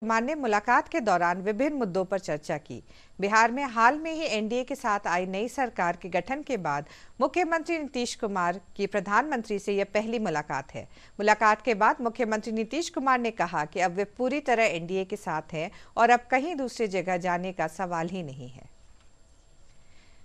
कुमार ने मुलाकात के दौरान विभिन्न मुद्दों पर चर्चा की बिहार में हाल में ही एनडीए के साथ आई नई सरकार के गठन के बाद मुख्यमंत्री नीतीश कुमार की प्रधानमंत्री से यह पहली मुलाकात है मुलाकात के बाद मुख्यमंत्री नीतीश कुमार ने कहा कि अब वे पूरी तरह एनडीए के साथ हैं और अब कहीं दूसरी जगह जाने का सवाल ही नहीं है